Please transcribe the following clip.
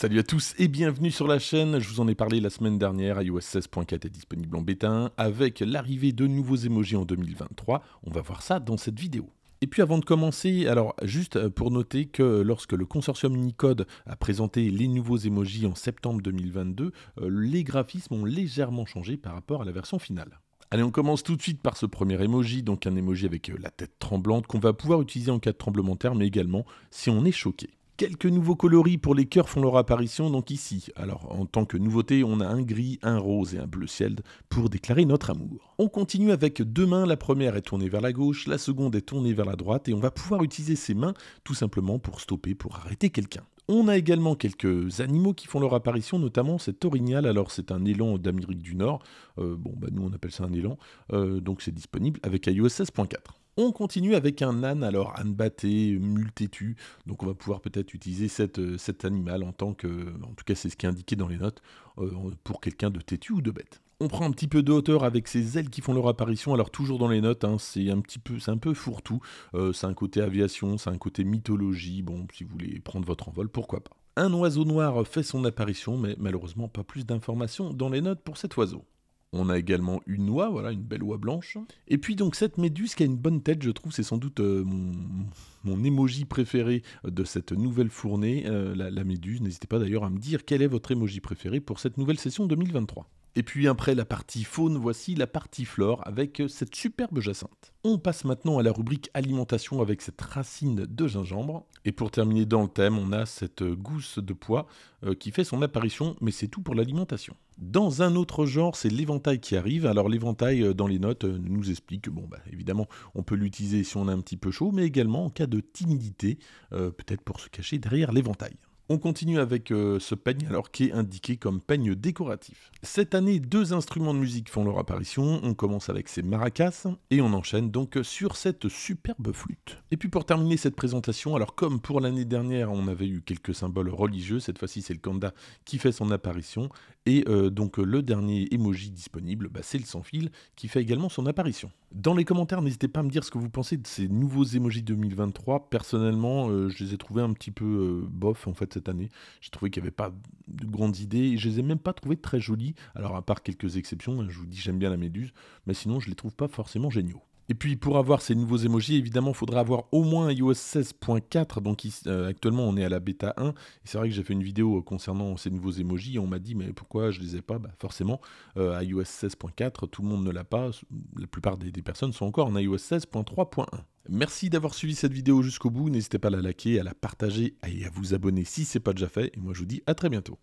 Salut à tous et bienvenue sur la chaîne. Je vous en ai parlé la semaine dernière. iOS 16.4 est disponible en bêta 1 avec l'arrivée de nouveaux emojis en 2023. On va voir ça dans cette vidéo. Et puis avant de commencer, alors juste euh, pour noter que lorsque le consortium Unicode a présenté les nouveaux emojis en septembre 2022, euh, les graphismes ont légèrement changé par rapport à la version finale. Allez, on commence tout de suite par ce premier emoji, donc un emoji avec euh, la tête tremblante qu'on va pouvoir utiliser en cas de tremblement de terre, mais également si on est choqué. Quelques nouveaux coloris pour les cœurs font leur apparition donc ici. Alors en tant que nouveauté, on a un gris, un rose et un bleu ciel pour déclarer notre amour. On continue avec deux mains, la première est tournée vers la gauche, la seconde est tournée vers la droite et on va pouvoir utiliser ces mains tout simplement pour stopper, pour arrêter quelqu'un. On a également quelques animaux qui font leur apparition, notamment cet orignal. Alors c'est un élan d'Amérique du Nord. Euh, bon, bah, nous on appelle ça un élan. Euh, donc c'est disponible avec iOS 16.4. On continue avec un âne, alors âne batté, mule têtu. Donc on va pouvoir peut-être utiliser euh, cet animal en tant que, en tout cas c'est ce qui est indiqué dans les notes, euh, pour quelqu'un de têtu ou de bête. On prend un petit peu de hauteur avec ces ailes qui font leur apparition. Alors toujours dans les notes, hein, c'est un petit peu, c'est un peu fourre-tout. Euh, c'est un côté aviation, c'est un côté mythologie. Bon, si vous voulez prendre votre envol, pourquoi pas. Un oiseau noir fait son apparition, mais malheureusement pas plus d'informations dans les notes pour cet oiseau. On a également une oie, voilà, une belle oie blanche. Et puis donc cette méduse qui a une bonne tête, je trouve, c'est sans doute euh, mon, mon émoji préféré euh, de cette nouvelle fournée, euh, la, méduse. N'hésitez pas d'ailleurs à me dire quel est votre émoji préféré pour cette nouvelle session 2023. Et puis après la partie faune, voici la partie flore avec cette superbe jacinthe. On passe maintenant à la rubrique alimentation avec cette racine de gingembre. Et pour terminer dans le thème, on a cette gousse de pois euh, qui fait son apparition, mais c'est tout pour l'alimentation. Dans un autre genre, c'est l'éventail qui arrive. Alors l'éventail euh, dans les notes euh, nous explique que bon bah évidemment on peut l'utiliser si on a un petit peu chaud, mais également en cas de timidité, peut-être pour se cacher derrière l'éventail. On continue avec euh, ce peigne alors qui est indiqué comme peigne décoratif. Cette année, deux instruments de musique font leur apparition. On commence avec ces maracas et on enchaîne donc sur cette superbe flûte. Et puis pour terminer cette présentation, alors comme pour l'année dernière, on avait eu quelques symboles religieux. Cette fois-ci, c'est le kanda qui fait son apparition. Et euh, donc le dernier emoji disponible, bah, c'est le sans fil qui fait également son apparition. Dans les commentaires, n'hésitez pas à me dire ce que vous pensez de ces nouveaux emojis 2023. Personnellement, euh, je les ai trouvés un petit peu bof en fait cette année. J'ai trouvé qu'il n'y avait pas de grandes idées et je les ai même pas trouvées très jolies. Alors, à part quelques exceptions, hein, je vous dis, j'aime bien la Méduse, mais sinon, je les trouve pas forcément géniaux. Et puis pour avoir ces nouveaux emojis, évidemment, il faudra avoir au moins iOS 16.4. Donc euh, actuellement, on est à la bêta 1. Et c'est vrai que j'ai fait une vidéo euh, concernant ces nouveaux emojis. on m'a dit, mais pourquoi je ne les ai pas bah, Forcément, euh, iOS 16.4, tout le monde ne l'a pas. La plupart des, des personnes sont encore en iOS 16.3.1. Merci d'avoir suivi cette vidéo jusqu'au bout. N'hésitez pas à la liker, à la partager et à vous abonner si ce n'est pas déjà fait. Et moi, je vous dis à très bientôt.